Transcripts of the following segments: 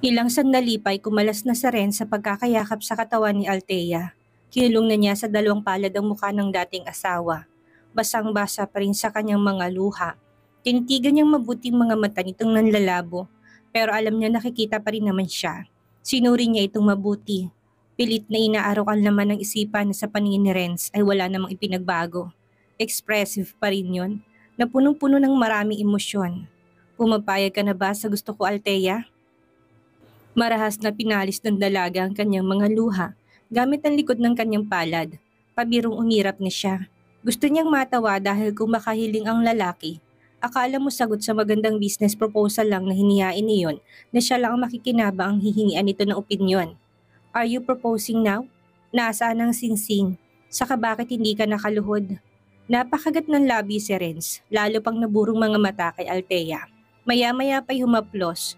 Ilang sandali pa'y kumalas na sa Ren sa pagkakayakap sa katawan ni Altea. Kinulong na niya sa dalawang palad ang mukha ng dating asawa. Basang-basa pa rin sa kanyang mga luha. Tinitigan niyang mabuting mga mata nitong nanlalabo, pero alam niya nakikita pa rin naman siya. Sinuri niya itong mabuti. Pilit na inaarokal naman ng isipan na sa paningin ni Renz ay wala namang ipinagbago. Expressive pa rin yun, na punong-puno ng maraming emosyon. Pumapayag ka na ba sa gusto ko, Altea? Marahas na pinalis ng dalaga ang kanyang mga luha gamit ang likod ng kanyang palad. Pabirong umirap na siya. Gusto niyang matawa dahil kung makahiling ang lalaki, akala mo sagot sa magandang business proposal lang na hinihain niyon na siya lang ang makikinaba ang hihingian nito ng opinyon. Are you proposing now? Nasaan ang singsing? Saka bakit hindi ka nakaluhod? Napakagat ng labi si Renz, lalo pang naburong mga mata kay Altea. Maya-maya pa'y humaplos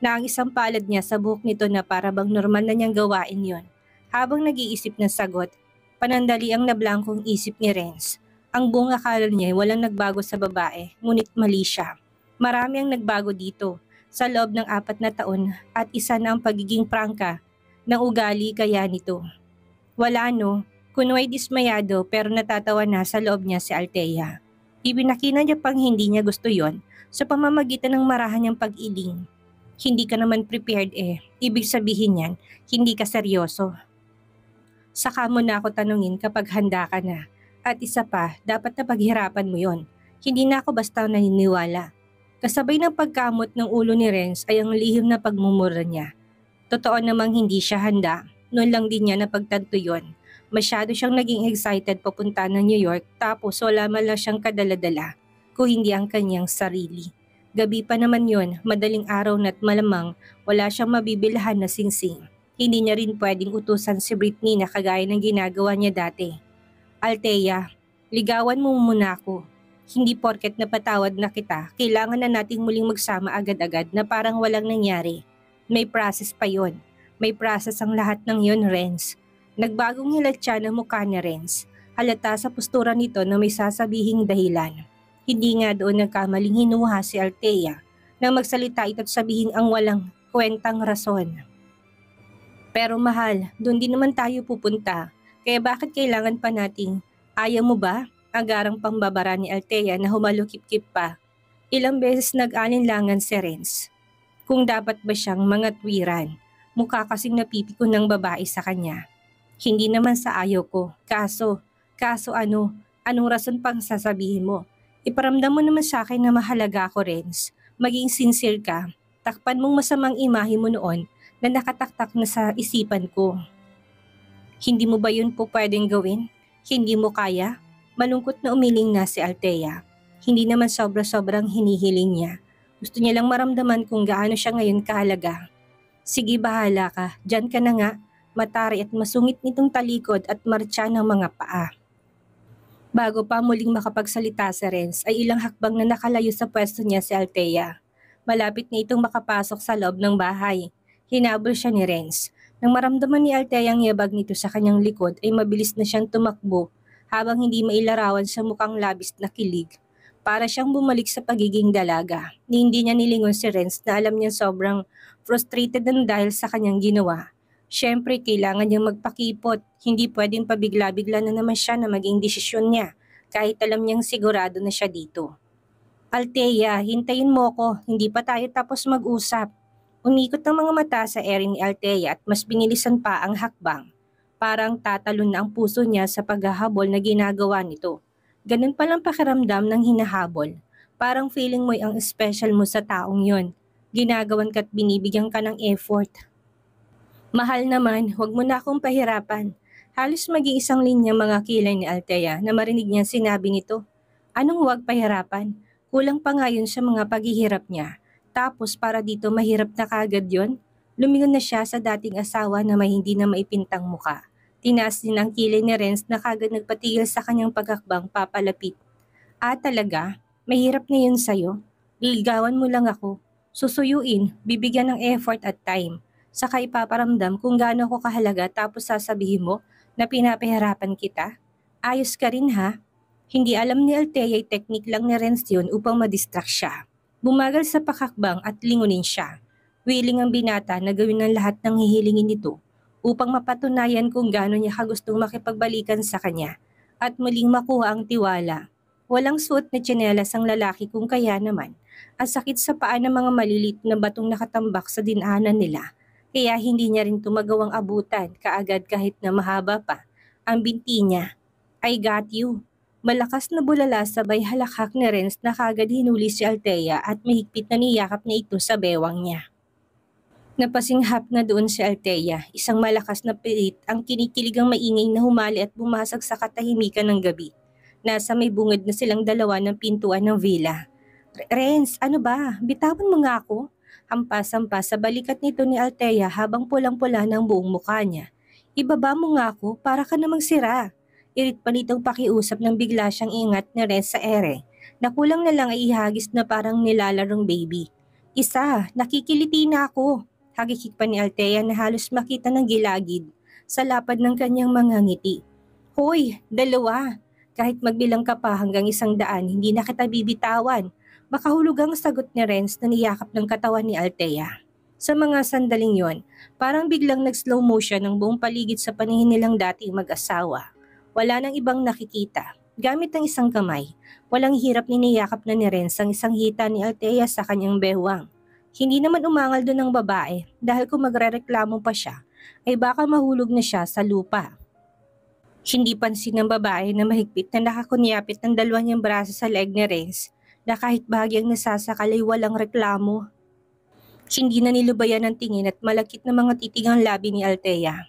na ang isang palad niya sa buhok nito na para bang normal na niyang gawain yon. Habang nag-iisip ng sagot, panandali ang nablangkong isip ni Renz. Ang buong akala niya ay walang nagbago sa babae, ngunit mali siya. Marami ang nagbago dito sa loob ng apat na taon at isa na ang pagiging prangka ng ugali kaya nito. Wala no, kunoy dismayado pero natatawa na sa loob niya si Altea. Ibinakina niya pang hindi niya gusto yon sa pamamagitan ng marahan niyang pag-iling hindi ka naman prepared eh. Ibig sabihin yan, hindi ka seryoso. Saka mo na ako tanungin kapag handa ka na. At isa pa, dapat na paghirapan mo yon. Hindi na ako basta naniniwala. Kasabay ng pagkamot ng ulo ni Renz ay ang lihim na pagmumura niya. Totoo namang hindi siya handa. Noon lang din niya napagtanto yon. Masyado siyang naging excited papunta ng New York tapos wala man lang siyang kadaladala kung hindi ang kanyang sarili. Gabi pa naman yon, madaling araw na't malamang wala siyang mabibilhan na singsing. Hindi niya rin pwedeng utusan si Britney na kagaya ng ginagawa niya dati. Altea, ligawan mo muna ako. Hindi porket napatawad na kita, kailangan na nating muling magsama agad-agad na parang walang nangyari. May process pa yon. May process ang lahat ng yon, Renz. Nagbagong hilat siya ng mukha niya, Renz. Halata sa postura nito na may sasabihing dahilan. Hindi nga doon nagkamaling hinuha si Altea nang magsalita ito't sabihin ang walang kwentang rason. Pero mahal, doon din naman tayo pupunta. Kaya bakit kailangan pa nating, ayaw mo ba? Agarang pambabara ni Altea na humalukip-kip pa. Ilang beses nag-alinlangan si Renz. Kung dapat ba siyang mangatwiran, mukha kasing napipikon ng babae sa kanya. Hindi naman sa ayaw ko, kaso, kaso ano, anong rason pang sasabihin mo? Iparamdam mo naman sa akin na mahalaga ako, Renz. Maging sincere ka. Takpan mong masamang imahe mo noon na nakataktak na sa isipan ko. Hindi mo ba yun po pwedeng gawin? Hindi mo kaya? Malungkot na umiling na si Altea. Hindi naman sobra-sobrang hinihiling niya. Gusto niya lang maramdaman kung gaano siya ngayon kahalaga. Sige bahala ka, Diyan ka na nga, matari at masungit nitong talikod at marcha ng mga paa. Bago pa muling makapagsalita si Renz ay ilang hakbang na nakalayo sa pwesto niya si Althea. Malapit na itong makapasok sa loob ng bahay. Hinabol siya ni Renz. Nang maramdaman ni Althea ang yabag nito sa kanyang likod ay mabilis na siyang tumakbo habang hindi mailarawan sa mukhang labis na kilig. Para siyang bumalik sa pagiging dalaga. hindi niya nilingon si Renz na alam niya sobrang frustrated na dahil sa kanyang ginawa. Siyempre, kailangan niyang magpakipot. Hindi pwedeng pabigla-bigla na naman siya na maging desisyon niya, kahit alam niyang sigurado na siya dito. Altea, hintayin mo ko, hindi pa tayo tapos mag-usap. Umikot ang mga mata sa Erin ni Altea at mas binilisan pa ang hakbang. Parang tatalon na ang puso niya sa paghahabol na ginagawa nito. Ganun palang pakiramdam ng hinahabol. Parang feeling mo'y ang special mo sa taong yon. Ginagawan ka't binibigyan ka ng effort Mahal naman, huwag mo na akong pahirapan. Halos mag-iisang linya mga kilay ni Altea na marinig niya sinabi nito. Anong huwag pahirapan? Kulang pa nga yun sa mga paghihirap niya. Tapos para dito mahirap na kagad yon. Lumingon na siya sa dating asawa na may hindi na maipintang muka. Tinaas din ang kilay ni Renz na kagad nagpatigil sa kanyang paghakbang papalapit. Ah talaga, mahirap na yun sa'yo. Liligawan mo lang ako. Susuyuin, bibigyan ng effort at time. Saka ipaparamdam kung gaano ko kahalaga tapos sasabihin mo na pinapahirapan kita? Ayos ka rin ha? Hindi alam ni Altea ay teknik lang ni Renz yun upang madistract siya. Bumagal sa pakakbang at lingunin siya. Willing ang binata na gawin ang lahat ng hihilingin nito upang mapatunayan kung gaano niya kagustong makipagbalikan sa kanya at muling makuha ang tiwala. Walang suot na tsinelas ang lalaki kung kaya naman. Ang sakit sa paa ng mga malilit na batong nakatambak sa dinaanan nila kaya hindi niya rin tumagawang abutan kaagad kahit na mahaba pa. Ang binti niya, I got you. Malakas na bulala sabay halakak ni Renz na kagad hinuli si Altea at mahigpit na niyakap niya ito sa bewang niya. Napasinghap na doon si Altea, isang malakas na pilit ang kinikiligang maingay na humali at bumasag sa katahimikan ng gabi. Nasa may bungad na silang dalawa ng pintuan ng villa. Renz, ano ba? Bitawan mo nga ako? Ampas-ampas sa balikat nito ni Alteya habang pulang-pula ng buong mukha niya. Ibaba mo nga ako para ka namang sira. Irit pa nitong pakiusap ng bigla siyang ingat ni Ren sa ere. Nakulang na lang ay ihagis na parang nilalarong baby. Isa, nakikiliti na ako. Hagikik pa ni Alteya na halos makita ng gilagid sa lapad ng kanyang mga ngiti. Hoy, dalawa! Kahit magbilang ka pa hanggang isang daan, hindi na kita bibitawan makahulog ang sagot ni Renz na niyakap ng katawan ni Altea. Sa mga sandaling yon, parang biglang nag-slow motion ang buong paligid sa paningin nilang dating mag-asawa. Wala nang ibang nakikita. Gamit ang isang kamay, walang hirap niyakap na ni Renz ang isang hita ni Altea sa kanyang bewang. Hindi naman umangal doon ang babae dahil kung magrereklamo pa siya, ay baka mahulog na siya sa lupa. Hindi pansin ng babae na mahigpit na nakakunyapit ng dalawa niyang braso sa leg ni Renz na kahit bahagi bahagyang nasasakal ay walang reklamo. Hindi na nilubayan ang tingin at malakit na mga titig ang labi ni Altea.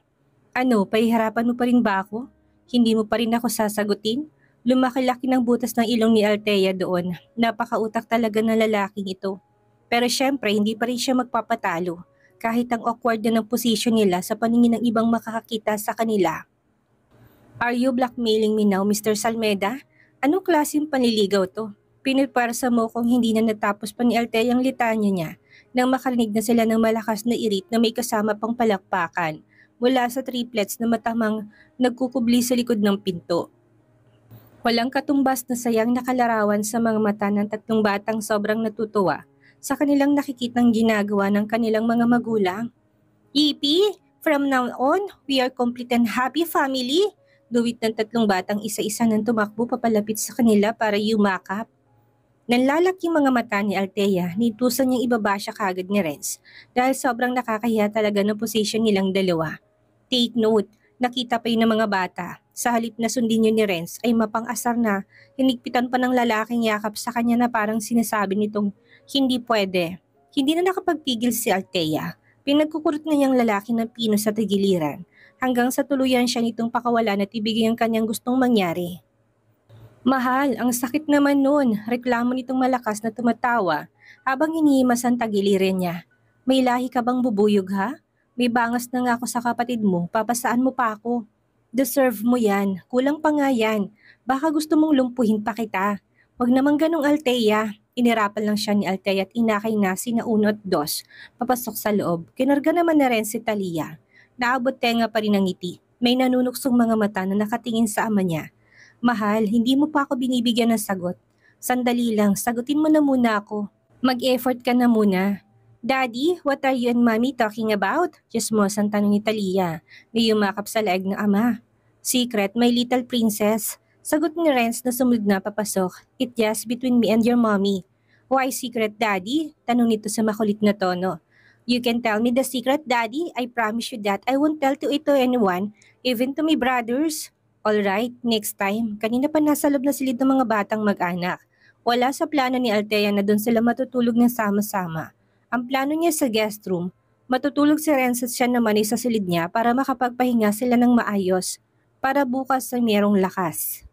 Ano, pahiharapan mo pa rin ba ako? Hindi mo pa rin ako sasagutin? Lumaki-laki ng butas ng ilong ni Altea doon. Napakautak talaga ng lalaking ito. Pero syempre, hindi pa rin siya magpapatalo. Kahit ang awkward na ng posisyon nila sa paningin ng ibang makakakita sa kanila. Are you blackmailing me now, Mr. Salmeda? Anong klaseng panliligaw to? Piniparsa mo kung hindi na natapos pa ni Altea ang litanya niya nang makarinig na sila ng malakas na irit na may kasama pang palakpakan mula sa triplets na matamang nagkukubli sa likod ng pinto. Walang katumbas na sayang nakalarawan sa mga mata ng tatlong batang sobrang natutuwa sa kanilang nakikitang ginagawa ng kanilang mga magulang. Yipi! E from now on, we are complete and happy family! Duwit ng tatlong batang isa-isa nang tumakbo papalapit sa kanila para yumakap. Nanlalaki mga mata ni Altea, nitusan niyang ibaba siya kagad ni Renz dahil sobrang nakakahiya talaga ng position nilang dalawa. Take note, nakita pa yun ng mga bata. Sa halip na sundin yun ni Renz ay mapangasar na hinigpitan pa ng lalaking yakap sa kanya na parang sinasabi nitong hindi pwede. Hindi na nakapagpigil si Altea. Pinagkukurot na niyang lalaki ng pino sa tagiliran hanggang sa tuluyan siya nitong pakawalan at ibigay ang kanyang gustong mangyari. Mahal, ang sakit naman nun, reklamo nitong malakas na tumatawa habang inihimas ang tagiliran niya. May lahi ka bang bubuyog ha? May bangas na nga ako sa kapatid mo, papasaan mo pa ako. Deserve mo yan, kulang pa nga yan. Baka gusto mong lumpuhin pa kita. Huwag naman ganong Alteya. Inirapal lang siya ni Alteya at inakay na si Nauno at Dos. Papasok sa loob, kinarga naman na rin si Talia. Naabot tenga pa rin ang ngiti. May nanunuksong mga mata na nakatingin sa ama niya. Mahal, hindi mo pa ako binibigyan ng sagot. Sandali lang, sagutin mo na muna ako. Mag-effort ka na muna. Daddy, what are you and mommy talking about? Chismosang tanong ni Talia. May yumakap sa laeg ng ama. Secret, my little princess. Sagot ni Renz na sumunod na papasok. It just between me and your mommy. Why secret, daddy? Tanong nito sa makulit na tono. You can tell me the secret, daddy. I promise you that I won't tell to it to anyone, even to my brothers. All right, next time. Kanina pa nasa loob na silid ng mga batang mag-anak. Wala sa plano ni Altea na doon sila matutulog ng sama-sama. Ang plano niya sa guest room, matutulog si Renz at siya naman ay sa silid niya para makapagpahinga sila ng maayos para bukas ay merong lakas.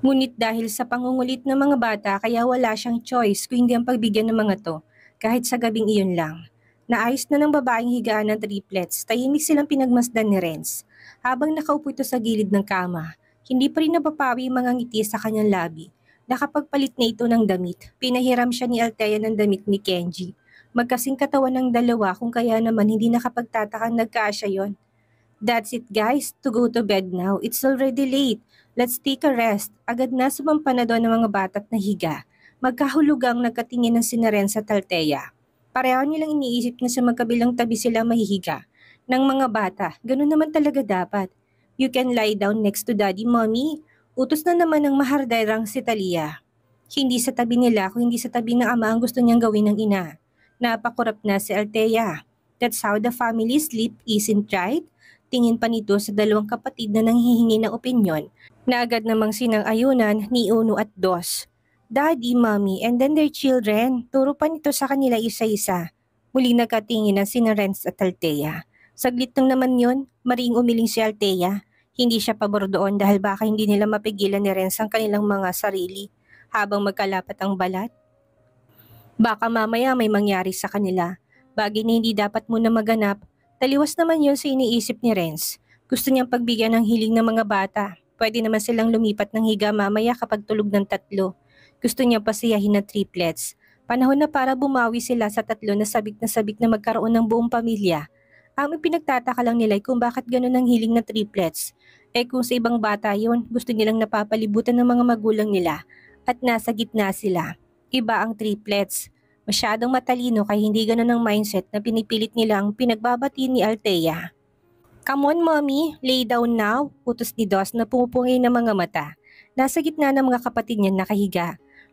Ngunit dahil sa pangungulit ng mga bata kaya wala siyang choice kung hindi ang pagbigyan ng mga to kahit sa gabing iyon lang. Naayos na ng babaeng higaan ng triplets, tahimik silang pinagmasdan ni Renz habang nakaupo ito sa gilid ng kama. Hindi pa rin napapawi mga ngiti sa kanyang labi. Nakapagpalit na ito ng damit. Pinahiram siya ni Altea ng damit ni Kenji. Magkasing katawan ng dalawa kung kaya naman hindi nakapagtatakang nagkaasya yon. That's it guys, to go to bed now. It's already late. Let's take a rest. Agad na sumampa na doon ang mga bata't nahiga. Magkahulugang nagkatingin ng sinaren sa Taltea. Pareho nilang iniisip na sa magkabilang tabi sila mahihiga ng mga bata. Ganun naman talaga dapat. You can lie down next to daddy, mommy. Utos na naman ng mahardayrang si Talia. Hindi sa tabi nila kung hindi sa tabi ng ama ang gusto niyang gawin ng ina. Napakurap na si Altea. That's how the family sleep isn't right. Tingin pa nito sa dalawang kapatid na nanghihingi ng opinyon na agad namang sinang-ayunan ni Uno at Dos daddy, mommy, and then their children. Turo pa nito sa kanila isa-isa. Muli nagkatingin ang sina Renz at Altea. Saglit lang naman yon, maring umiling si Altea. Hindi siya pabor doon dahil baka hindi nila mapigilan ni Renz ang kanilang mga sarili habang magkalapat ang balat. Baka mamaya may mangyari sa kanila. Bagay na hindi dapat muna maganap, taliwas naman yon sa iniisip ni Renz. Gusto niyang pagbigyan ng hiling ng mga bata. Pwede naman silang lumipat ng higa mamaya kapag tulog ng tatlo. Gusto niya pasiyahin na triplets. Panahon na para bumawi sila sa tatlo na sabik na sabik na magkaroon ng buong pamilya ang ipinagtataka lang nila ay kung bakit ganun ang hiling ng triplets. Eh kung sa ibang bata yon gusto nilang napapalibutan ng mga magulang nila at nasa gitna sila. Iba ang triplets. Masyadong matalino kaya hindi ganun ang mindset na pinipilit nila ang pinagbabati ni Althea. Come on, mommy. Lay down now. Utos ni Dos na pumupungay ng mga mata. Nasa gitna ng mga kapatid niya nakahiga.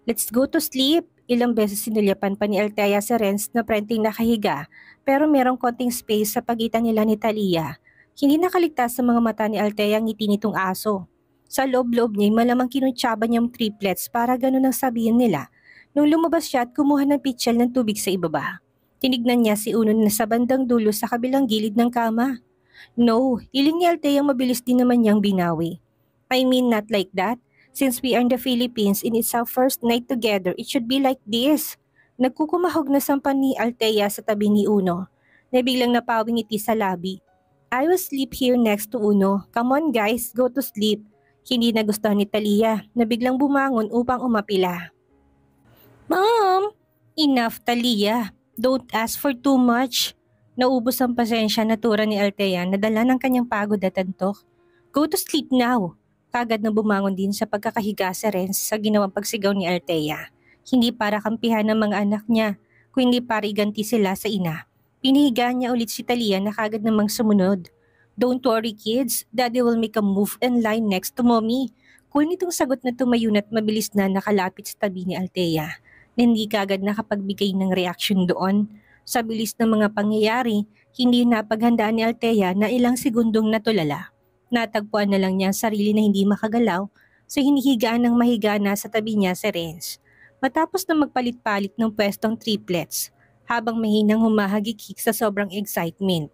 Let's go to sleep. Ilang beses sinulyapan pa ni Althea si Renz na prenting nakahiga pero merong konting space sa pagitan nila ni Talia. Hindi nakaligtas sa mga mata ni Althea ang ngiti nitong aso. Sa loob-loob niya malamang kinutsaba niyang triplets para ganun ang sabihin nila. Nung lumabas siya at kumuha ng pitchel ng tubig sa ibaba. Tinignan niya si Uno na sa bandang dulo sa kabilang gilid ng kama. No, iling ni Althea mabilis din naman niyang binawi. I mean not like that. Since we are in the Philippines and it's our first night together, it should be like this. Nagkukumahog na sampan ni Altea sa tabi ni Uno na biglang napawing iti sa labi. I will sleep here next to Uno. Come on guys, go to sleep. Hindi na gusto ni Talia na biglang bumangon upang umapila. Mom! Enough, Talia. Don't ask for too much. Naubos ang pasensya na tura ni Altea na dala ng kanyang pagod at antok. Go to sleep now kagad na bumangon din sa pagkakahiga sa Renz sa ginawang pagsigaw ni Artea. Hindi para kampihan ng mga anak niya, kundi para iganti sila sa ina. Pinihiga niya ulit si Talia na kagad namang sumunod. Don't worry kids, daddy will make a move and line next to mommy. Kunin itong sagot na tumayo na't mabilis na nakalapit sa tabi ni Altea na hindi kagad nakapagbigay ng reaction doon. Sa bilis ng mga pangyayari, hindi napaghandaan ni Altea na ilang segundong natulala. Natagpuan na lang niya ang sarili na hindi makagalaw, so hinihigaan ng mahiga na sa tabi niya si Renz. Matapos na magpalit-palit ng pwestong triplets, habang mahinang humahagikik sa sobrang excitement.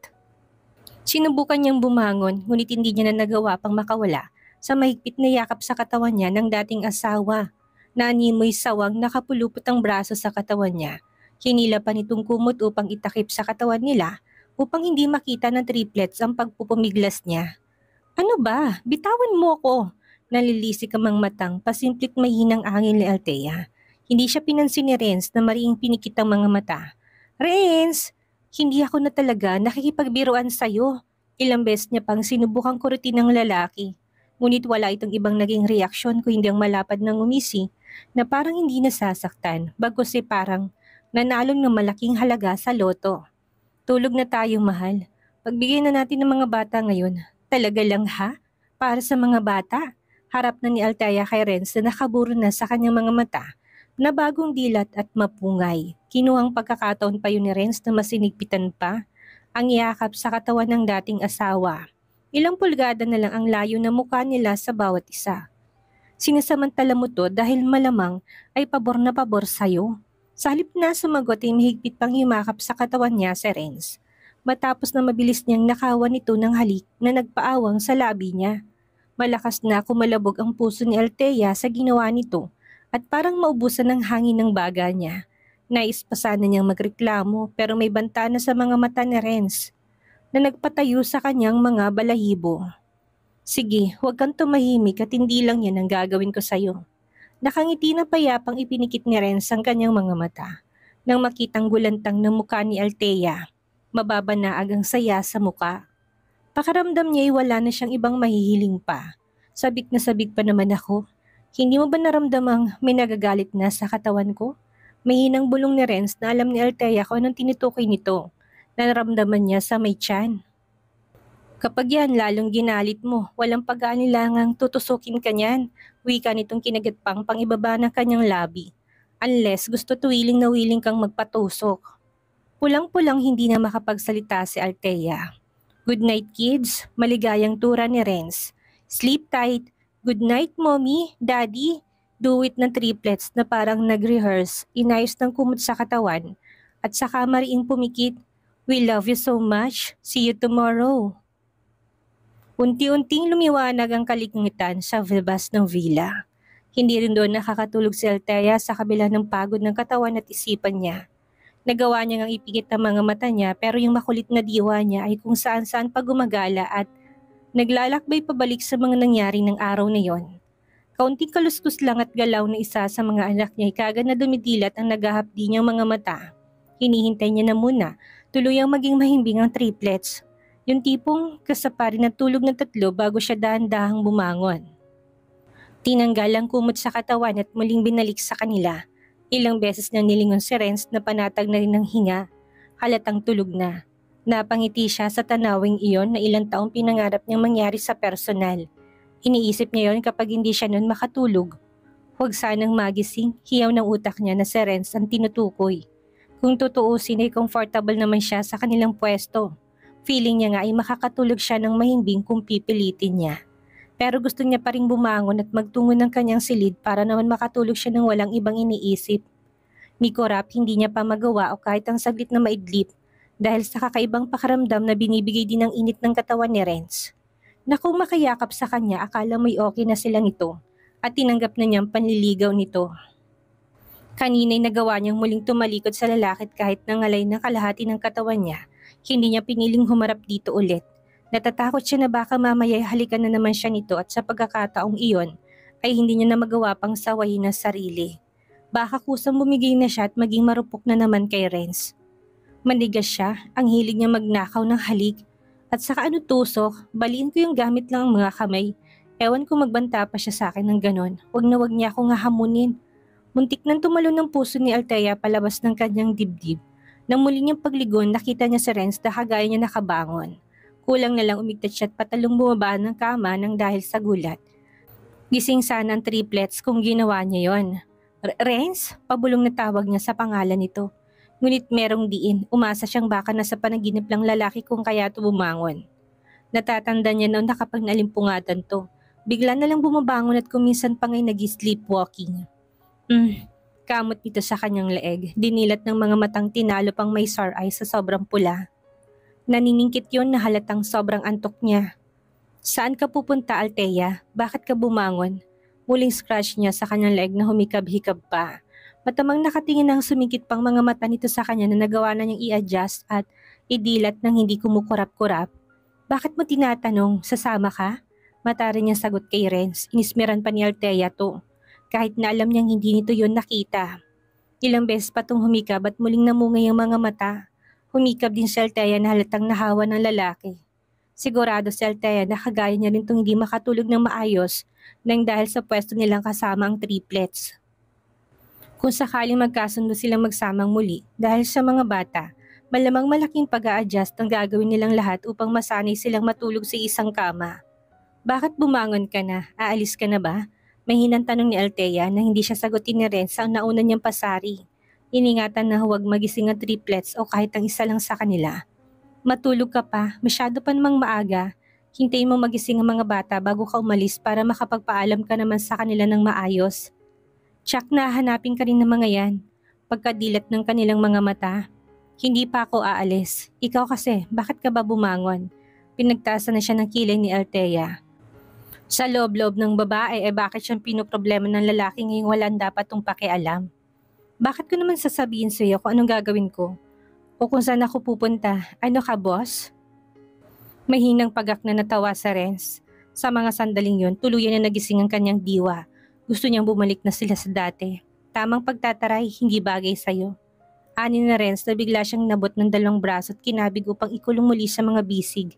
Sinubukan niyang bumangon, ngunit hindi niya na nagawa pang makawala sa mahigpit na yakap sa katawan niya ng dating asawa. Nanimoy sawang nakapulupot ang braso sa katawan niya. Hinila pa nitong kumot upang itakip sa katawan nila upang hindi makita ng triplets ang pagpupumiglas niya. Ano ba? Bitawan mo ko. Nalilisi kamang matang pasimplit mahinang angin ni Altea. Hindi siya pinansin ni Renz na mariing pinikit ang mga mata. Renz! Hindi ako na talaga nakikipagbiruan sa'yo. Ilang beses niya pang sinubukan kurutin rin ng lalaki. Ngunit wala itong ibang naging reaksyon ko hindi ang malapad ng umisi na parang hindi nasasaktan bagos si parang nanalong ng malaking halaga sa loto. Tulog na tayo mahal. Pagbigay na natin ng mga bata ngayon Talaga lang ha? Para sa mga bata. Harap na ni Altaya kay Renz na nakaburo na sa kanyang mga mata na bagong dilat at mapungay. Kinuhang pagkakataon pa yun ni Renz na masinigpitan pa ang yakap sa katawan ng dating asawa. Ilang pulgada na lang ang layo na mukha nila sa bawat isa. Sinasamantala mo to dahil malamang ay pabor na pabor sa'yo. Sa halip na sumagot ay mahigpit pang yumakap sa katawan niya si Renz matapos na mabilis niyang nakawan ito ng halik na nagpaawang sa labi niya. Malakas na kumalabog ang puso ni Altea sa ginawa nito at parang maubusan ng hangin ng baga niya. Nais pa sana niyang magreklamo pero may banta na sa mga mata ni Renz na nagpatayo sa kanyang mga balahibo. Sige, huwag kang tumahimik at hindi lang yan ang gagawin ko sa'yo. Nakangiti na payapang ipinikit ni Renz ang kanyang mga mata nang makitang gulantang ng mukha ni Altea mababa na agang saya sa muka. Pakaramdam niya'y wala na siyang ibang mahihiling pa. Sabik na sabik pa naman ako. Hindi mo ba naramdamang may nagagalit na sa katawan ko? May hinang bulong ni Renz na alam ni Altea kung anong tinutukoy nito. Naramdaman niya sa may tiyan. Kapag yan lalong ginalit mo, walang pag-aanilangang tutusukin ka niyan. Wika nitong kinagat pang pangibaba ng kanyang labi. Unless gusto tuwiling na wiling kang magpatusok. Pulang-pulang hindi na makapagsalita si Althea. Good night kids, maligayang tura ni Renz. Sleep tight. Good night mommy, daddy. Duwit ng triplets na parang nag-rehearse, inayos ng kumot sa katawan. At sa kamariing pumikit, We love you so much. See you tomorrow. Unti-unting lumiwanag ang kalingitan sa vilbas ng villa. Hindi rin doon nakakatulog si Altea sa kabila ng pagod ng katawan at isipan niya. Nagawa niya ngang ipikit ang mga mata niya pero yung makulit na diwa niya ay kung saan-saan pa gumagala at naglalakbay pabalik sa mga nangyari ng araw na yon. Kaunting kaluskus lang at galaw na isa sa mga anak niya ay kagad na dumidilat ang naghahapdi niyang mga mata. Hinihintay niya na muna, tuluyang maging mahimbing ang triplets. Yung tipong kasapari na tulog ng tatlo bago siya dahan-dahang bumangon. Tinanggal ang kumot sa katawan at muling binalik sa kanila. Ilang beses na nilingon si Renz na panatag na rin ng hinga, halatang tulog na. Napangiti siya sa tanawing iyon na ilang taong pinangarap niyang mangyari sa personal. Iniisip niya yon kapag hindi siya nun makatulog. Huwag sanang magising, hiyaw ng utak niya na si Renz ang tinutukoy. Kung tutuusin ay comfortable naman siya sa kanilang pwesto. Feeling niya nga ay makakatulog siya ng mahimbing kung pipilitin niya. Pero gusto niya pa rin bumangon at magtungo ng kanyang silid para naman makatulog siya ng walang ibang iniisip. Ni Korap hindi niya pa magawa o kahit ang saglit na maidlip dahil sa kakaibang pakaramdam na binibigay din ng init ng katawan ni Renz. Na kung makayakap sa kanya akala mo'y okay na silang ito at tinanggap na niyang panliligaw nito. Kanina'y nagawa niyang muling tumalikod sa lalaki kahit nangalay na kalahati ng katawan niya. Hindi niya piniling humarap dito ulit Natatakot siya na baka mamaya halikan na naman siya nito at sa pagkakataong iyon ay hindi niya na magawa pang sawayin ang sarili. Baka kusang bumigay na siya at maging marupok na naman kay Renz. Manigas siya, ang hilig niya magnakaw ng halik at saka ano tusok, baliin ko yung gamit lang ang mga kamay. Ewan ko magbanta pa siya sa akin ng ganon. Huwag na huwag niya akong hahamunin. Muntik nang tumalon ng puso ni Altea palabas ng kanyang dibdib. Nang muli niyang pagligon, nakita niya si Renz na kagaya niya nakabangon. Kulang na lang umigtat siya at patalong bumaba ng kama nang dahil sa gulat. Gising sana ang triplets kung ginawa niya yon. Renz, pabulong na tawag niya sa pangalan nito. Ngunit merong diin, umasa siyang baka na sa panaginip lang lalaki kung kaya ito bumangon. Natatanda niya noon na kapag nalimpungatan to, bigla na lang bumabangon at kuminsan pa ngay nag-sleepwalking. Mm, kamot nito sa kanyang leeg, dinilat ng mga matang tinalo pang may sore eye sa sobrang pula. Naniningkit yon na halatang sobrang antok niya. Saan ka pupunta, Altea? Bakit ka bumangon? Muling scratch niya sa kanyang leg na humikab-hikab pa. Matamang nakatingin ang sumikit pang mga mata nito sa kanya na nagawa na niyang i-adjust at idilat ng hindi kumukurap-kurap. Bakit mo tinatanong, sasama ka? Mata rin niya sagot kay Renz, inismiran pa ni Altea to. Kahit na alam niyang hindi nito yon nakita. Ilang beses pa tong humikab at muling namungay ang mga mata. Humikap din si Althea na halatang nahawa ng lalaki. Sigurado si Althea na kagaya niya rin itong hindi makatulog ng maayos nang dahil sa pwesto nilang kasama ang triplets. Kung sakaling magkasundo silang magsamang muli dahil sa mga bata, malamang malaking pag adjust ang gagawin nilang lahat upang masanay silang matulog sa isang kama. Bakit bumangon ka na? Aalis ka na ba? Mahinang tanong ni Althea na hindi siya sagutin ni Ren sa nauna niyang pasari. Iningatan na huwag magising ang triplets o kahit ang isa lang sa kanila. Matulog ka pa, masyado pa namang maaga. Hintayin mo magising ang mga bata bago ka umalis para makapagpaalam ka naman sa kanila ng maayos. Tsak na hanapin ka rin ng mga yan. Pagkadilat ng kanilang mga mata. Hindi pa ako aalis. Ikaw kasi, bakit ka ba bumangon? Pinagtaasa na siya ng kilay ni Altea. Sa loob-loob ng babae, eh bakit siyang pinoproblema ng lalaki ngayong walang dapat tong pakialam? Bakit ko naman sasabihin sa iyo kung anong gagawin ko? O kung saan ako pupunta? Ano ka, boss? Mahinang pagak na natawa sa Renz. Sa mga sandaling yon, tuluyan na nagising ang kanyang diwa. Gusto niyang bumalik na sila sa dati. Tamang pagtataray, hindi bagay sa'yo. Ani na Renz na bigla siyang nabot ng dalawang braso at kinabig upang ikulong muli sa mga bisig.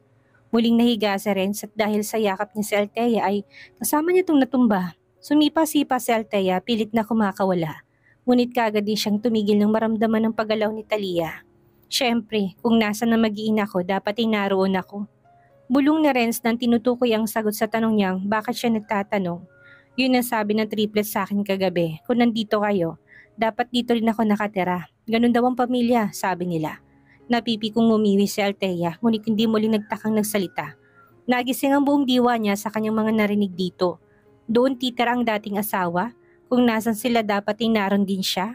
Muling nahiga si Renz at dahil sa yakap niya si Altea ay kasama niya itong natumba. Sumipa-sipa si Altea, pilit na kumakawala. Ngunit kagad din siyang tumigil nang maramdaman ng paggalaw ni Talia. Siyempre, kung nasa na magiin ako, dapat ay naroon ako. Bulong na Renz nang tinutukoy ang sagot sa tanong niyang bakit siya nagtatanong. Yun ang sabi ng triplet sa akin kagabi. Kung nandito kayo, dapat dito rin ako nakatira. Ganun daw ang pamilya, sabi nila. Napipi kong umiwi si Altea, ngunit hindi muli nagtakang nagsalita. Nagising ang buong diwa niya sa kanyang mga narinig dito. Doon titira ang dating asawa, kung nasan sila dapat ay din siya.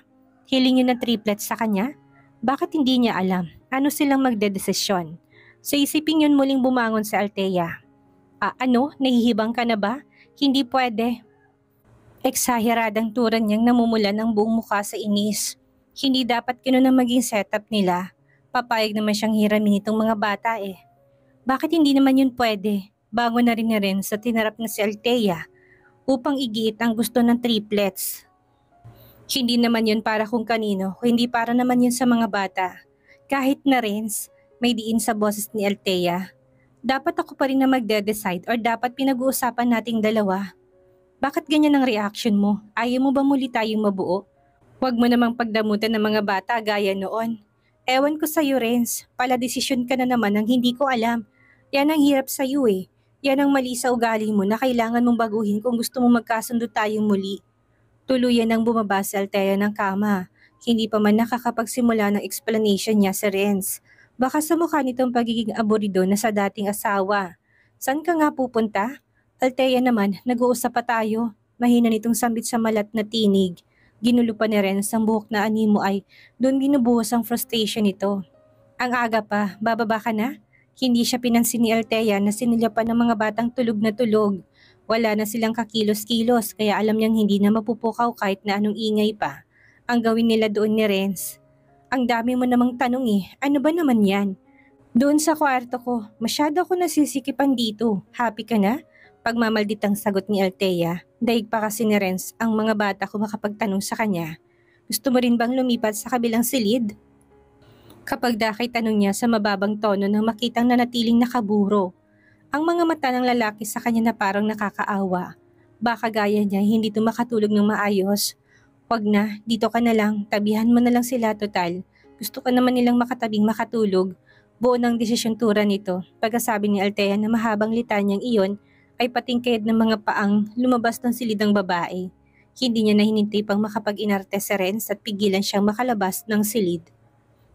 Hiling yun ng triplets sa kanya. Bakit hindi niya alam? Ano silang magdedesisyon? so isipin yun muling bumangon sa si Altea. Ah, ano? Nahihibang ka na ba? Hindi pwede. Eksaheradang turan niyang namumula ng buong mukha sa inis. Hindi dapat ganun ang maging setup nila. Papayag naman siyang hiramin itong mga bata eh. Bakit hindi naman yun pwede? Bago na rin na rin sa tinarap na si Altea upang igiit ang gusto ng triplets. Hindi naman yun para kung kanino, hindi para naman yun sa mga bata. Kahit na rin, may diin sa boses ni Altea. Dapat ako pa rin na magde-decide or dapat pinag-uusapan nating dalawa. Bakit ganyan ang reaction mo? Ayaw mo ba muli tayong mabuo? Huwag mo namang pagdamutan ng mga bata gaya noon. Ewan ko sa'yo, Renz. Pala desisyon ka na naman ang hindi ko alam. Yan ang hirap sa'yo eh. Yan ang mali sa ugali mo na kailangan mong baguhin kung gusto mong magkasundo tayo muli. Tuluyan ang bumaba si Altea ng kama. Hindi pa man nakakapagsimula ng explanation niya sa Renz. Baka sa mukha nitong pagiging aborido na sa dating asawa. San ka nga pupunta? Altea naman, nag-uusap pa tayo. Mahina nitong sambit sa malat na tinig. Ginulo ni Renz ang buhok na animo ay doon ginubuhos ang frustration nito. Ang aga pa, bababa ka na? Hindi siya pinansin ni Altea na pa ng mga batang tulog na tulog. Wala na silang kakilos-kilos kaya alam niyang hindi na mapupukaw kahit na anong ingay pa. Ang gawin nila doon ni Renz. Ang dami mo namang tanong eh, ano ba naman yan? Doon sa kwarto ko, masyado ko nasisikipan dito. Happy ka na? Pagmamalditang sagot ni Altea. Daig pa kasi ni Renz ang mga bata kumakapagtanong sa kanya. Gusto mo rin bang lumipat sa kabilang silid? Kapag dakay tanong niya sa mababang tono nang makitang nanatiling nakaburo. Ang mga mata ng lalaki sa kanya na parang nakakaawa. Baka gaya niya hindi to makatulog ng maayos. Huwag na, dito ka na lang, tabihan mo na lang sila total. Gusto ka naman nilang makatabing makatulog. Buo ng desisyon-tura nito, pagkasabi ni Altea na mahabang litanyang iyon ay patingkayad ng mga paang lumabas ng silidang babae. Hindi niya nahinintay pang makapag-inarte sa Renz at pigilan siyang makalabas ng silid.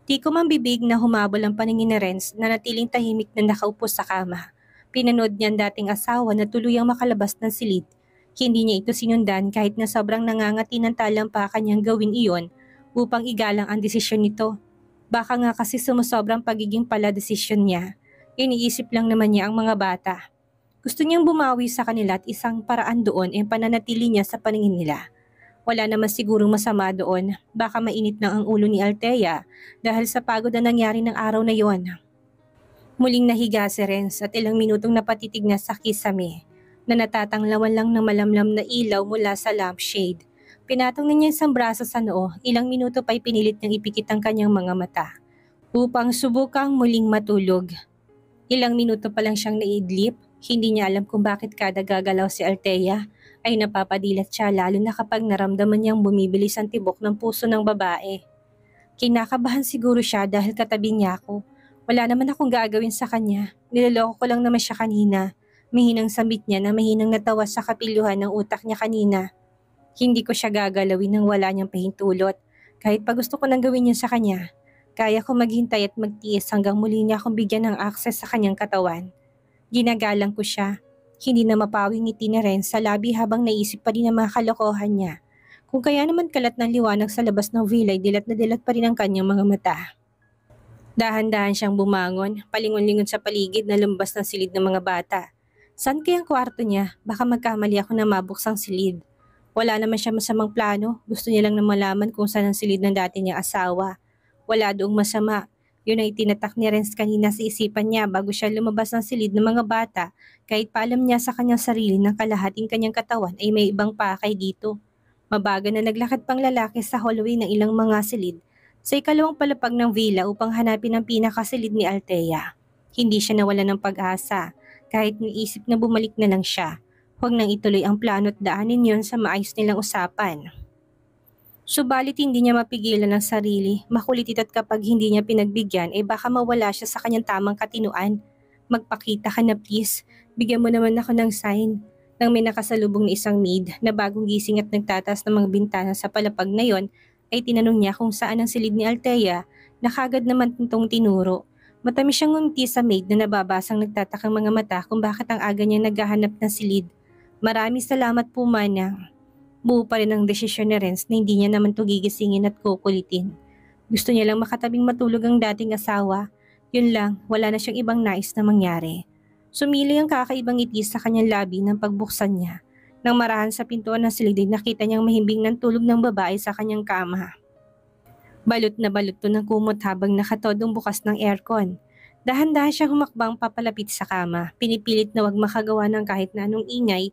Di ko mambibig na humabol ang paningin ni Renz na natiling tahimik na nakaupo sa kama. Pinanood niya ang dating asawa na tuluyang makalabas ng silid. Hindi niya ito sinundan kahit na sobrang nangangati ng talampakan niyang gawin iyon upang igalang ang desisyon nito. Baka nga kasi sumusobrang pagiging pala desisyon niya. Iniisip lang naman niya ang mga bata. Gusto niyang bumawi sa kanila at isang paraan doon ay pananatili niya sa paningin nila. Wala naman sigurong masama doon. Baka mainit lang ang ulo ni Altea dahil sa pagod na nangyari ng araw na yon. Muling nahiga si Renz at ilang minutong napatitig na sa kisame na natatanglawan lang ng malamlam na ilaw mula sa lampshade. Pinatong niya isang braso sa noo, ilang minuto pa'y pinilit niyang ipikit ang kanyang mga mata upang subukang muling matulog. Ilang minuto pa lang siyang naidlip, hindi niya alam kung bakit kada gagalaw si Altea ay napapadilat siya lalo na kapag naramdaman niyang bumibilis ang tibok ng puso ng babae. Kinakabahan siguro siya dahil katabi niya ako. Wala naman akong gagawin sa kanya. Niloloko ko lang naman siya kanina. Mahinang sambit niya na mahinang natawa sa kapiluhan ng utak niya kanina. Hindi ko siya gagalawin nang wala niyang pahintulot. Kahit pa gusto ko nang gawin yun sa kanya, kaya ko maghintay at magtiis hanggang muli niya akong bigyan ng akses sa kanyang katawan. Ginagalang ko siya hindi na mapawing ngiti ni Ren sa labi habang naisip pa din ang mga kalokohan niya. Kung kaya naman kalat ng liwanag sa labas ng villa ay dilat na dilat pa rin ang kanyang mga mata. Dahan-dahan siyang bumangon, palingon-lingon sa paligid na lambas ng silid ng mga bata. Saan kaya ang kwarto niya? Baka magkamali ako na mabuksang silid. Wala naman siya masamang plano, gusto niya lang na malaman kung saan ang silid ng dati niya asawa. Wala doong masama, yun ay tinatak ni Renz kanina sa isipan niya bago siya lumabas ng silid ng mga bata kahit paalam niya sa kanyang sarili na kalahating kanyang katawan ay may ibang pakay dito. Mabaga na naglakad pang lalaki sa hallway ng ilang mga silid sa ikalawang palapag ng villa upang hanapin ang pinakasilid ni Altea. Hindi siya nawala ng pag-asa kahit naisip na bumalik na lang siya. Huwag nang ituloy ang plano at daanin yon sa maayos nilang usapan. Subalit hindi niya mapigilan ang sarili, makulit at kapag hindi niya pinagbigyan ay eh baka mawala siya sa kanyang tamang katinuan. Magpakita ka na please, bigyan mo naman ako ng sign. Nang may nakasalubong na isang maid na bagong gising at nagtatas ng mga bintana sa palapag na yon, ay tinanong niya kung saan ang silid ni Altea na kagad naman itong tinuro. Matamis siyang ngumiti sa maid na nababasang nagtatakang mga mata kung bakit ang aga niya naghahanap ng silid. Maraming salamat po, Mana buo pa rin ang desisyon ni Renz na hindi niya naman to gigisingin at kukulitin. Gusto niya lang makatabing matulog ang dating asawa. Yun lang, wala na siyang ibang nais na mangyari. Sumili ang kakaibang ngiti sa kanyang labi ng pagbuksan niya. Nang marahan sa pintuan ng siliding, nakita niyang mahimbing ng tulog ng babae sa kanyang kama. Balot na balot to ng kumot habang nakatodong bukas ng aircon. Dahan-dahan siya humakbang papalapit sa kama, pinipilit na wag makagawa ng kahit na anong ingay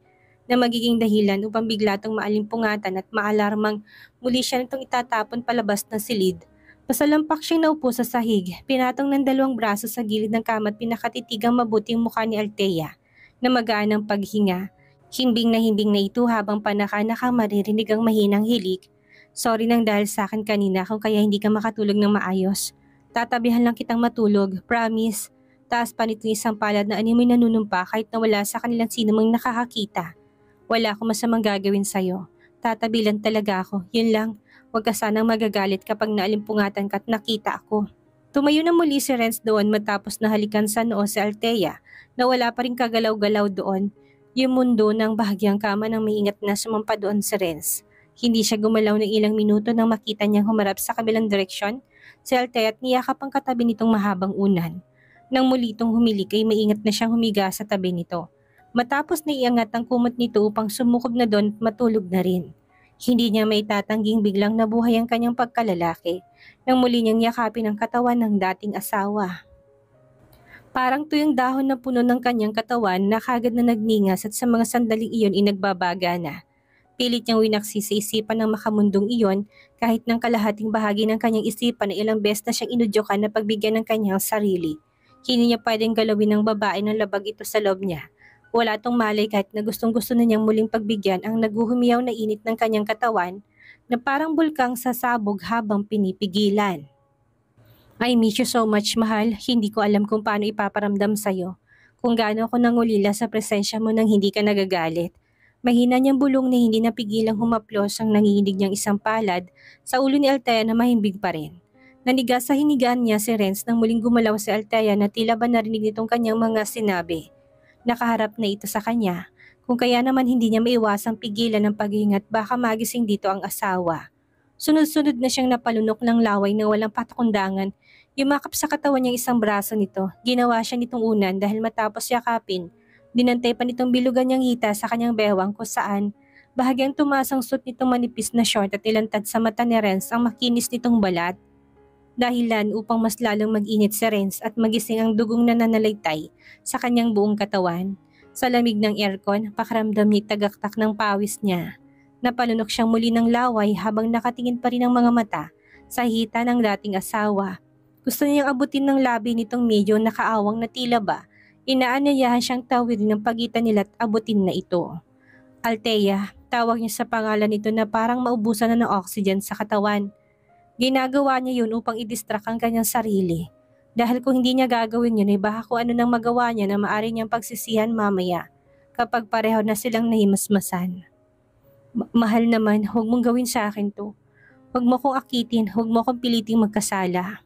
na magiging dahilan upang bigla itong maalimpungatan at maalarmang muli siya nitong itatapon palabas ng silid. Pasalampak siyang naupo sa sahig, pinatong ng dalawang braso sa gilid ng kama at pinakatitigang mabuting mukha ni Altea na magaan ang paghinga. Himbing na himbing na ito habang panaka-naka maririnig ang mahinang hilik. Sorry nang dahil sa akin kanina kung kaya hindi ka makatulog ng maayos. Tatabihan lang kitang matulog, promise. Taas pa nito isang palad na animoy nanunumpa kahit nawala sa kanilang sino mang nakakakita. Wala akong masamang gagawin sa'yo. Tatabilan talaga ako, yun lang. Huwag ka sanang magagalit kapag naalimpungatan ka at nakita ako. Tumayo na muli si Renz doon matapos nahalikan sa noo si Altea na wala pa rin kagalaw-galaw doon. Yung mundo ng bahagyang kama ng maingat na sumampa doon si Renz. Hindi siya gumalaw ng ilang minuto nang makita niyang humarap sa kabilang direksyon. Si Altea at niyakap ang katabi nitong mahabang unan. Nang muli itong humilik ay maingat na siyang humiga sa tabi nito. Matapos na iangat ang kumot nito upang sumukob na doon matulog na rin. Hindi niya may tatangging biglang nabuhay ang kanyang pagkalalaki nang muli niyang yakapin ang katawan ng dating asawa. Parang tuyong dahon na puno ng kanyang katawan na kagad na nagningas at sa mga sandaling iyon inagbabaga na. Pilit niyang winaksi sa isipan ng makamundong iyon kahit ng kalahating bahagi ng kanyang isipan na ilang beses na siyang inudyokan na pagbigyan ng kanyang sarili. Hindi niya pwedeng galawin ng babae ng labag ito sa loob niya wala tong malay kahit na gustong-gusto na niyang muling pagbigyan ang naguhumiyaw na init ng kanyang katawan na parang bulkang sasabog habang pinipigilan. I miss you so much, mahal. Hindi ko alam kung paano ipaparamdam sa'yo. Kung gaano ako nangulila sa presensya mo nang hindi ka nagagalit. Mahina niyang bulong na hindi napigilang humaplos ang nanginginig niyang isang palad sa ulo ni Altea na mahimbing pa rin. Naniga sa hinigaan niya si Renz nang muling gumalaw si Altea na tila ba narinig nitong kanyang mga sinabi nakaharap na ito sa kanya. Kung kaya naman hindi niya maiwasang pigilan ng paghingat baka magising dito ang asawa. Sunod-sunod na siyang napalunok ng laway na walang patakundangan. Yumakap sa katawan niya isang braso nito. Ginawa siya nitong unan dahil matapos yakapin. Dinantay pa nitong bilugan niyang hita sa kanyang bewang kung saan bahagyang tumasang suit nitong manipis na short at ilantad sa mata ni Renz ang makinis nitong balat dahilan upang mas lalong mag-init si Renz at magising ang dugong nananalaytay sa kanyang buong katawan. Sa lamig ng aircon, pakaramdam niya tagaktak ng pawis niya. Napalunok siyang muli ng laway habang nakatingin pa rin ang mga mata sa hita ng dating asawa. Gusto niyang abutin ng labi nitong medyo nakaawang na tila ba inaanyayahan siyang tawirin ng pagitan nila at abutin na ito. Altea, tawag niya sa pangalan nito na parang maubusan na ng oxygen sa katawan. Ginagawa niya yun upang i-distract ang kanyang sarili. Dahil kung hindi niya gagawin yun, ay eh, baka kung ano nang magawa niya na maari niyang pagsisihan mamaya kapag pareho na silang nahimasmasan. mahal naman, huwag mong gawin sa akin to. Huwag mo kong akitin, huwag mo kong piliting magkasala.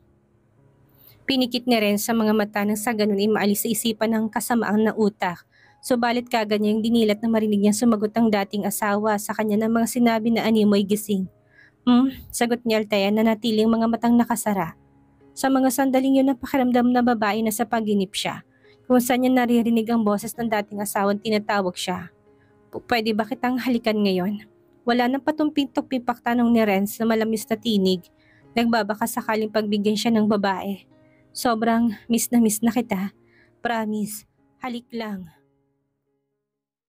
Pinikit ni Ren sa mga mata nang sa ganun ay maalis sa isipan ng kasamaang na utak. Subalit so, kagad yung dinilat na marinig niya sumagot ang dating asawa sa kanya ng mga sinabi na animoy gising. Hmm, sagot ni Altair na natiling mga matang nakasara. Sa mga sandaling yun ang pakiramdam na babae na sa paginip siya, kung saan niya naririnig ang boses ng dating asawang tinatawag siya. Pwede ba kitang halikan ngayon? Wala nang patumpintok pipak tanong ni Renz na malamis na tinig. Nagbabaka sakaling pagbigyan siya ng babae. Sobrang miss na miss na kita. Promise, halik lang.